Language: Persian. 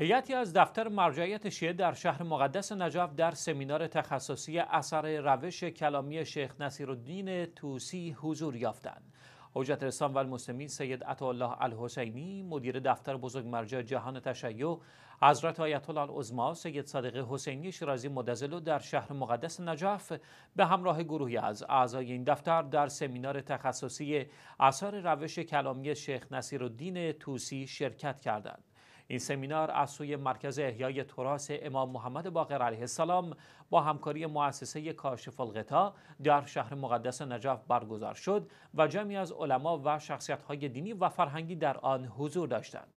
هیئتی از دفتر مرجعیت شیعه در شهر مقدس نجف در سمینار تخصصی اثر روش کلامی شیخ نصیرالدین توسی حضور یافتند. حجت الاسلام و المسلمین سید عطاالله الحسینی مدیر دفتر بزرگ مرجع جهان تشیع حضرت آیت الله العظما سید صادق حسینی شیرازی مدزلو در شهر مقدس نجف به همراه گروهی از اعضای این دفتر در سمینار تخصصی اثر روش کلامی شیخ نصیرالدین توسی شرکت کردند این سمینار از سوی مرکز احیای تراس امام محمد باقر علیه السلام با همکاری مؤسسه کاشف الغطا در شهر مقدس نجف برگزار شد و جمعی از علما و شخصیت دینی و فرهنگی در آن حضور داشتند.